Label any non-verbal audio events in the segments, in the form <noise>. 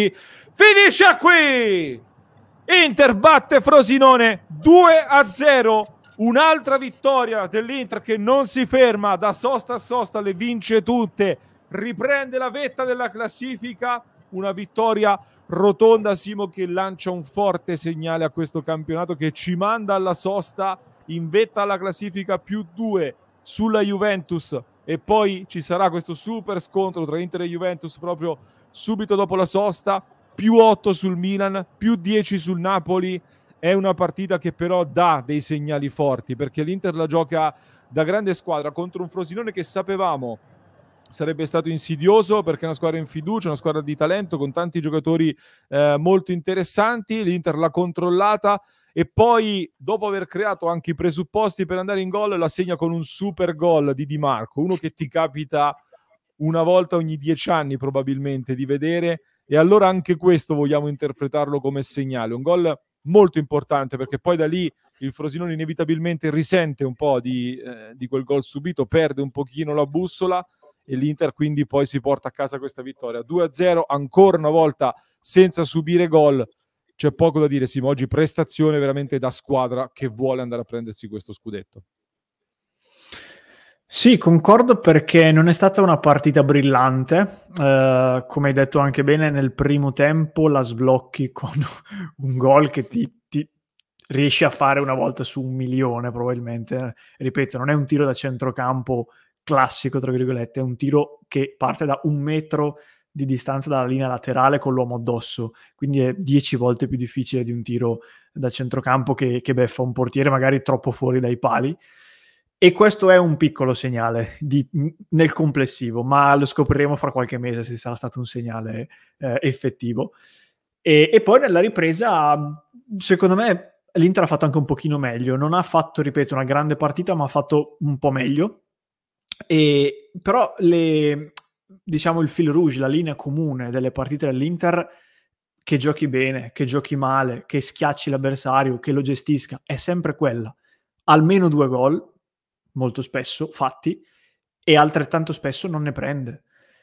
Finisce qui! Inter batte Frosinone 2 a 0. Un'altra vittoria dell'Inter che non si ferma da sosta a sosta, le vince tutte, riprende la vetta della classifica. Una vittoria rotonda, Simo, che lancia un forte segnale a questo campionato che ci manda alla sosta in vetta alla classifica più 2 sulla Juventus. E poi ci sarà questo super scontro tra Inter e Juventus proprio subito dopo la sosta, più 8 sul Milan, più 10 sul Napoli. È una partita che però dà dei segnali forti perché l'Inter la gioca da grande squadra contro un Frosinone che sapevamo sarebbe stato insidioso perché è una squadra in fiducia, una squadra di talento con tanti giocatori eh, molto interessanti. L'Inter l'ha controllata e poi dopo aver creato anche i presupposti per andare in gol la segna con un super gol di Di Marco, uno che ti capita una volta ogni dieci anni probabilmente di vedere e allora anche questo vogliamo interpretarlo come segnale. Un gol molto importante perché poi da lì il Frosinone inevitabilmente risente un po' di, eh, di quel gol subito, perde un pochino la bussola e l'Inter quindi poi si porta a casa questa vittoria. 2-0 ancora una volta senza subire gol. C'è poco da dire, Simo, oggi prestazione veramente da squadra che vuole andare a prendersi questo scudetto. Sì, concordo perché non è stata una partita brillante, uh, come hai detto anche bene nel primo tempo la sblocchi <laughs> con un gol che ti, ti, riesci a fare una volta su un milione probabilmente, eh, ripeto non è un tiro da centrocampo classico tra virgolette, è un tiro che parte da un metro di distanza dalla linea laterale con l'uomo addosso, quindi è dieci volte più difficile di un tiro da centrocampo che, che beffa un portiere magari troppo fuori dai pali. E questo è un piccolo segnale di, nel complessivo, ma lo scopriremo fra qualche mese se sarà stato un segnale eh, effettivo. E, e, poi nella ripresa, secondo me, l'Inter ha fatto anche un pochino meglio. Non ha fatto, ripeto, una grande partita, ma ha fatto un po' meglio. E, però le, diciamo il fil rouge, la linea comune delle partite dell'Inter, che giochi bene, che giochi male, che schiacci l'avversario, che lo gestisca, è sempre quella. Almeno due gol, molto spesso fatti e altrettanto spesso non ne prende.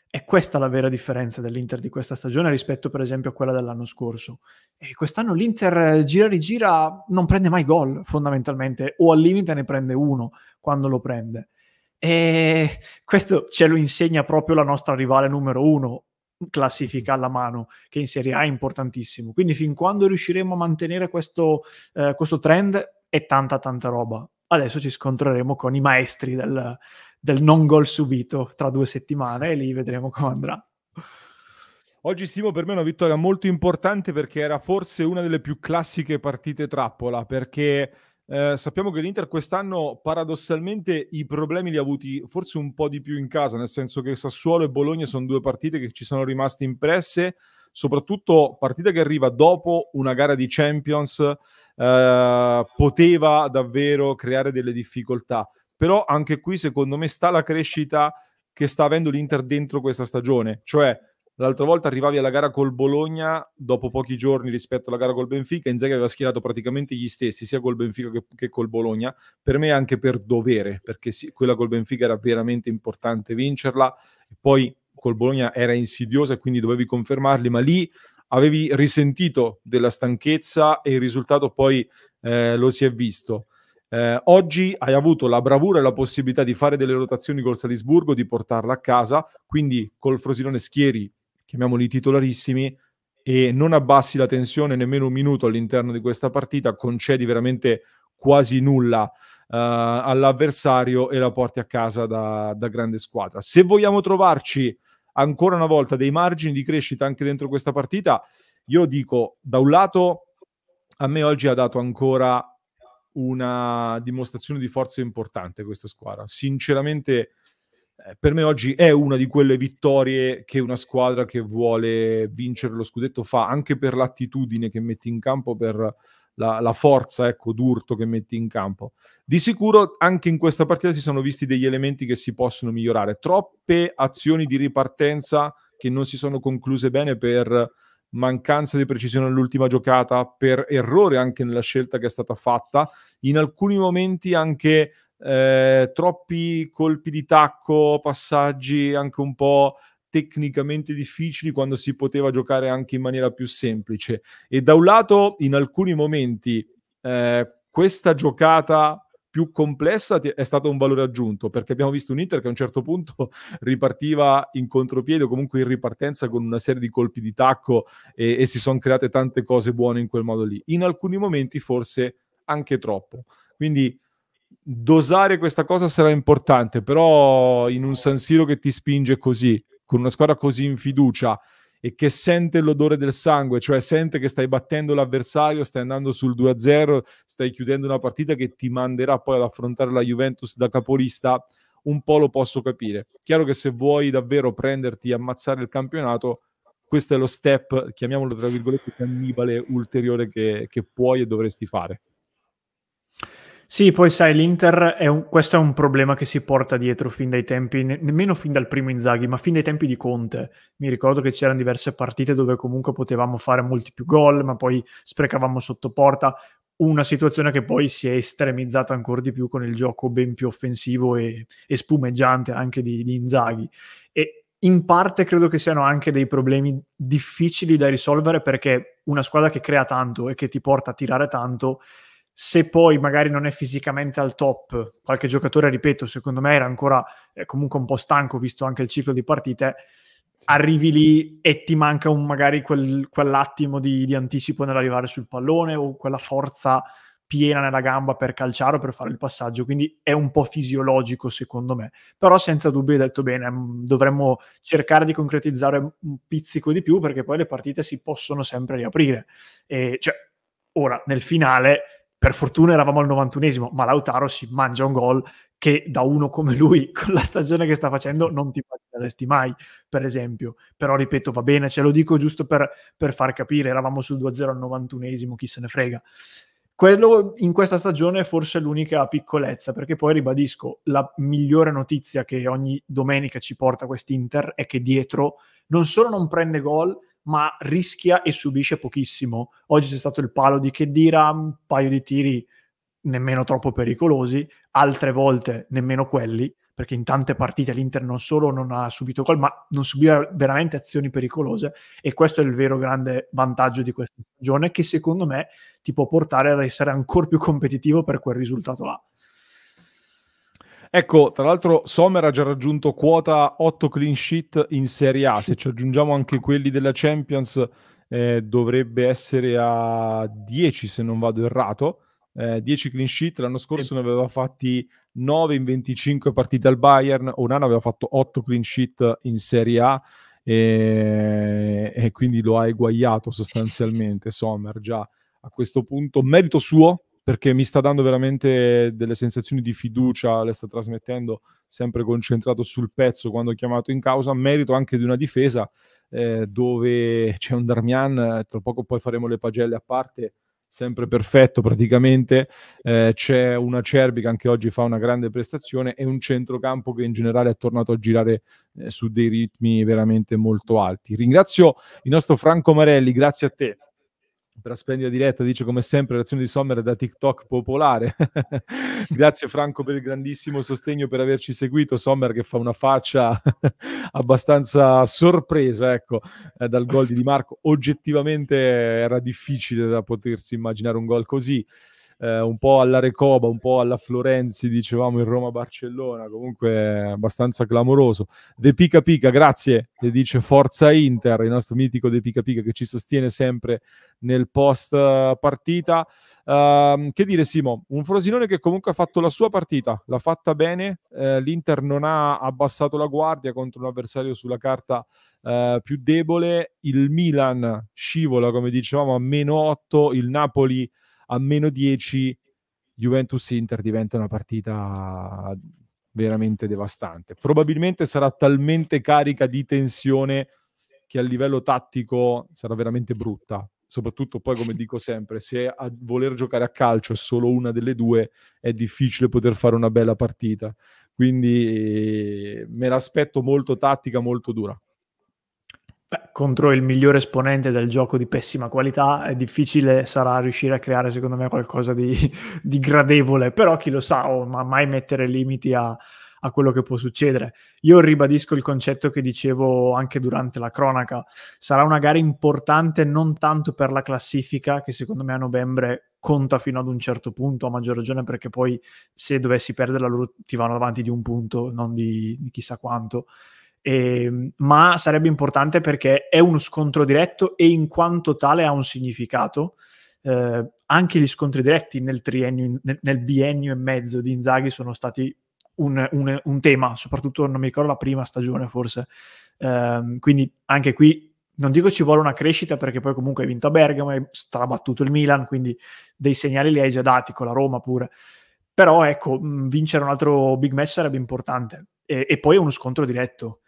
È questa la vera differenza dell'Inter di questa stagione rispetto per esempio a quella dell'anno scorso. E quest'anno l'Inter eh, gira rigira non prende mai gol fondamentalmente o al limite ne prende uno quando lo prende. E questo ce lo insegna proprio la nostra rivale numero uno, classifica alla mano, che in Serie A è importantissimo. Quindi fin quando riusciremo a mantenere questo, eh, questo trend è tanta tanta roba adesso ci scontreremo con i maestri del, del non gol subito tra due settimane e lì vedremo come andrà. Oggi Simo per me è una vittoria molto importante perché era forse una delle più classiche partite trappola, perché eh, sappiamo che l'Inter quest'anno paradossalmente i problemi li ha avuti forse un po' di più in casa, nel senso che Sassuolo e Bologna sono due partite che ci sono rimaste impresse, soprattutto partita che arriva dopo una gara di Champions eh, poteva davvero creare delle difficoltà. Però anche qui, secondo me, sta la crescita che sta avendo l'Inter dentro questa stagione. Cioè, l'altra volta arrivavi alla gara col Bologna dopo pochi giorni rispetto alla gara col Benfica, Inzaghi aveva schierato praticamente gli stessi, sia col Benfica che, che col Bologna, per me anche per dovere, perché sì, quella col Benfica era veramente importante vincerla, poi col Bologna era insidiosa e quindi dovevi confermarli, ma lì avevi risentito della stanchezza e il risultato poi eh, lo si è visto. Eh, oggi hai avuto la bravura e la possibilità di fare delle rotazioni col Salisburgo, di portarla a casa, quindi col Frosinone schieri, chiamiamoli titolarissimi, e non abbassi la tensione nemmeno un minuto all'interno di questa partita, concedi veramente quasi nulla eh, all'avversario e la porti a casa da, da grande squadra. Se vogliamo trovarci ancora una volta dei margini di crescita anche dentro questa partita. Io dico, da un lato, a me oggi ha dato ancora una dimostrazione di forza importante questa squadra. Sinceramente, eh, per me oggi è una di quelle vittorie che una squadra che vuole vincere lo scudetto fa, anche per l'attitudine che mette in campo, per la, la forza ecco, d'urto che metti in campo. Di sicuro anche in questa partita si sono visti degli elementi che si possono migliorare. Troppe azioni di ripartenza che non si sono concluse bene per mancanza di precisione all'ultima giocata, per errore anche nella scelta che è stata fatta, in alcuni momenti anche eh, troppi colpi di tacco, passaggi anche un po' tecnicamente difficili quando si poteva giocare anche in maniera più semplice. E da un lato, in alcuni momenti, eh, questa giocata più complessa è stato un valore aggiunto perché abbiamo visto un Inter che a un certo punto <laughs> ripartiva in contropiede o comunque in ripartenza con una serie di colpi di tacco e, e si sono create tante cose buone in quel modo lì. In alcuni momenti forse anche troppo. Quindi dosare questa cosa sarà importante, però in un San Siro che ti spinge così con una squadra così in fiducia e che sente l'odore del sangue, cioè sente che stai battendo l'avversario, stai andando sul 2-0, stai chiudendo una partita che ti manderà poi ad affrontare la Juventus da capolista, un po' lo posso capire. Chiaro che se vuoi davvero prenderti e ammazzare il campionato, questo è lo step, chiamiamolo tra virgolette, cannibale ulteriore che, che puoi e dovresti fare. Sì, poi sai, l'Inter è un, questo è un problema che si porta dietro fin dai tempi, ne, nemmeno fin dal primo Inzaghi, ma fin dai tempi di Conte. Mi ricordo che c'erano diverse partite dove comunque potevamo fare molti più gol, ma poi sprecavamo sotto porta. Una situazione che poi si è estremizzata ancora di più con il gioco ben più offensivo e, e spumeggiante anche di, di Inzaghi. E in parte credo che siano anche dei problemi difficili da risolvere perché una squadra che crea tanto e che ti porta a tirare tanto se poi magari non è fisicamente al top, qualche giocatore, ripeto, secondo me era ancora eh, comunque un po' stanco, visto anche il ciclo di partite, arrivi lì e ti manca un, magari quel, quell'attimo di, di, anticipo nell'arrivare sul pallone o quella forza piena nella gamba per calciare o per fare il passaggio, quindi è un po' fisiologico secondo me, però senza dubbio hai detto bene, mm, dovremmo cercare di concretizzare un pizzico di più perché poi le partite si possono sempre riaprire. E, cioè, ora, nel finale per fortuna eravamo al 91esimo, ma Lautaro si mangia un gol che da uno come lui, <laughs> con la stagione che sta facendo, non ti immagineresti mai, per esempio. Però, ripeto, va bene, ce lo dico giusto per, per far capire, eravamo sul 2-0 al 91esimo, chi se ne frega. Quello in questa stagione è forse l'unica piccolezza, perché poi ribadisco, la migliore notizia che ogni domenica ci porta quest'Inter è che dietro non solo non prende gol, ma rischia e subisce pochissimo. Oggi c'è stato il palo di Kedira, un paio di tiri nemmeno troppo pericolosi, altre volte nemmeno quelli, perché in tante partite l'Inter non solo non ha subito gol, ma non subiva veramente azioni pericolose e questo è il vero grande vantaggio di questa stagione che secondo me ti può portare ad essere ancora più competitivo per quel risultato là. Ecco, tra l'altro Sommer ha già raggiunto quota 8 clean sheet in Serie A, se ci aggiungiamo anche quelli della Champions eh, dovrebbe essere a 10 se non vado errato, eh, 10 clean sheet, l'anno scorso e... ne aveva fatti 9 in 25 partite al Bayern, Onana aveva fatto 8 clean sheet in Serie A e, e quindi lo ha eguagliato sostanzialmente Sommer già a questo punto, merito suo perché mi sta dando veramente delle sensazioni di fiducia, le sta trasmettendo sempre concentrato sul pezzo quando chiamato in causa, merito anche di una difesa eh, dove c'è un Darmian, tra poco poi faremo le pagelle a parte, sempre perfetto praticamente, eh, c'è una Cerbi che anche oggi fa una grande prestazione e un centrocampo che in generale è tornato a girare eh, su dei ritmi veramente molto alti. Ringrazio il nostro Franco Marelli, grazie a te per della splendida diretta, dice come sempre l'azione di Sommer è da TikTok popolare. <laughs> Grazie Franco per il grandissimo sostegno, per averci seguito. Sommer che fa una faccia <laughs> abbastanza sorpresa, ecco, eh, dal gol di Di Marco. Oggettivamente era difficile da potersi immaginare un gol così eh, un po' alla Recoba, un po' alla Florenzi, dicevamo in Roma-Barcellona, comunque abbastanza clamoroso. De Pica Pica, grazie, le dice Forza Inter, il nostro mitico De Pica Pica che ci sostiene sempre nel post eh, partita. Uh, che dire Simo, un Frosinone che comunque ha fatto la sua partita, l'ha fatta bene, eh, l'Inter non ha abbassato la guardia contro un avversario sulla carta eh, più debole, il Milan scivola come dicevamo a meno 8, il Napoli a meno 10 Juventus-Inter diventa una partita veramente devastante. Probabilmente sarà talmente carica di tensione che a livello tattico sarà veramente brutta. Soprattutto poi, come dico sempre, se a voler giocare a calcio è solo una delle due, è difficile poter fare una bella partita. Quindi eh, me l'aspetto molto tattica, molto dura. Beh, contro il migliore esponente del gioco di pessima qualità è difficile sarà riuscire a creare secondo me qualcosa di, <laughs> di gradevole, però chi lo sa, oh, mai mettere limiti a, a, quello che può succedere. Io ribadisco il concetto che dicevo anche durante la cronaca, sarà una gara importante non tanto per la classifica che secondo me a novembre conta fino ad un certo punto, a maggior ragione perché poi se dovessi perderla loro ti vanno avanti di un punto, non di, di chissà quanto eh, ma sarebbe importante perché è uno scontro diretto e in quanto tale ha un significato. Eh, anche gli scontri diretti nel, triennio, nel, nel, biennio e mezzo di Inzaghi sono stati un, un, un tema, soprattutto non mi ricordo la prima stagione forse. Eh, quindi anche qui non dico ci vuole una crescita perché poi comunque hai vinto a Bergamo, hai strabattuto il Milan, quindi dei segnali li hai già dati con la Roma pure. Però ecco, vincere un altro big match sarebbe importante. E, e poi è uno scontro diretto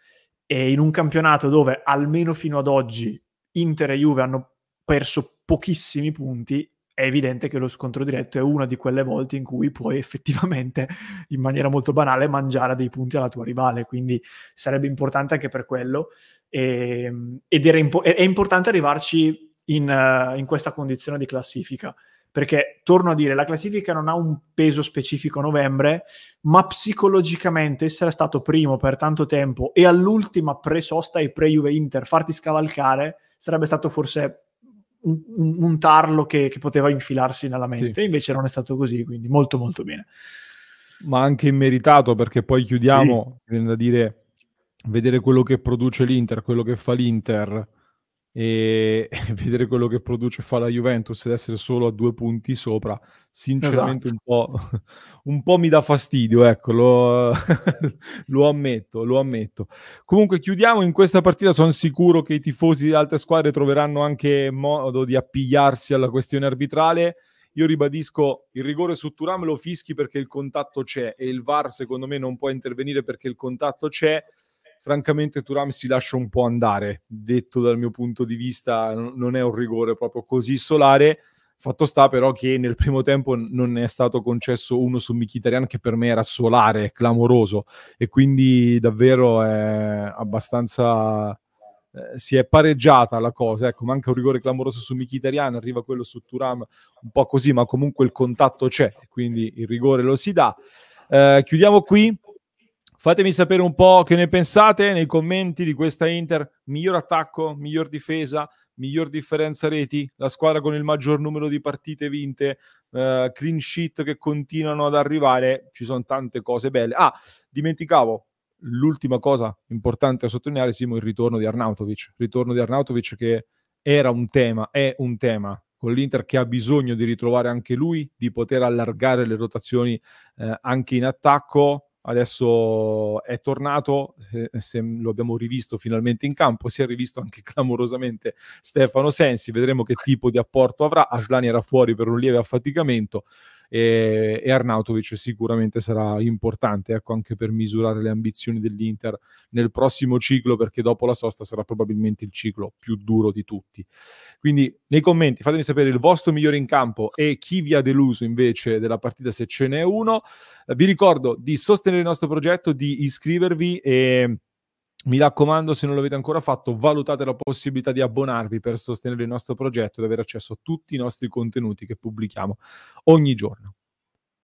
e in un campionato dove almeno fino ad oggi Inter e Juve hanno perso pochissimi punti, è evidente che lo scontro diretto è una di quelle volte in cui puoi effettivamente, <laughs> in maniera molto banale, mangiare dei punti alla tua rivale. Quindi sarebbe importante anche per quello. E, ehm, ed impo- è importante arrivarci in, uh, in, questa condizione di classifica perché torno a dire la classifica non ha un peso specifico a novembre, ma psicologicamente essere stato primo per tanto tempo e all'ultima pre-sosta e pre-Juve Inter farti scavalcare sarebbe stato forse un, un tarlo che, che, poteva infilarsi nella mente, sì. invece non è stato così, quindi molto molto bene. Ma anche immeritato perché poi chiudiamo, sì. viene da dire, vedere quello che produce l'Inter, quello che fa l'Inter, e <laughs> vedere quello che produce e fa la Juventus ed essere solo a due punti sopra, sinceramente esatto. un, po', <laughs> un, po', mi dà fastidio, ecco, lo, <laughs> lo, ammetto, lo ammetto. Comunque chiudiamo in questa partita, sono sicuro che i tifosi di altre squadre troveranno anche modo di appigliarsi alla questione arbitrale. Io ribadisco il rigore su Turam lo fischi perché il contatto c'è e il VAR secondo me non può intervenire perché il contatto c'è francamente Turam si lascia un po' andare, detto dal mio punto di vista, non è un rigore proprio così solare. Fatto sta però che nel primo tempo non è stato concesso uno su Mkhitaryan che per me era solare, clamoroso e quindi davvero è abbastanza eh, si è pareggiata la cosa, ecco, manca un rigore clamoroso su Mkhitaryan, arriva quello su Turam un po' così, ma comunque il contatto c'è, quindi il rigore lo si dà. Eh, chiudiamo qui Fatemi sapere un po' che ne pensate nei commenti di questa Inter. Miglior attacco, miglior difesa, miglior differenza reti, la squadra con il maggior numero di partite vinte, eh, clean sheet che continuano ad arrivare. Ci sono tante cose belle. Ah, dimenticavo, l'ultima cosa importante da sottolineare, Simo, il ritorno di Arnautovic. Ritorno di Arnautovic che era un tema, è un tema con l'Inter che ha bisogno di ritrovare anche lui, di poter allargare le rotazioni eh, anche in attacco adesso è tornato, se, se, lo abbiamo rivisto finalmente in campo, si è rivisto anche <laughs> clamorosamente Stefano Sensi, vedremo che tipo di apporto avrà, Aslani era fuori per un lieve affaticamento, e, e Arnautovic sicuramente sarà importante ecco, anche per misurare le ambizioni dell'Inter nel prossimo ciclo perché dopo la sosta sarà probabilmente il ciclo più duro di tutti. Quindi nei commenti fatemi sapere il vostro migliore in campo e chi vi ha deluso invece della partita se ce n'è uno. Vi ricordo di sostenere il nostro progetto, di iscrivervi e mi raccomando, se non l'avete ancora fatto, valutate la possibilità di abbonarvi per sostenere il nostro progetto ed avere accesso a tutti i nostri contenuti che pubblichiamo ogni giorno.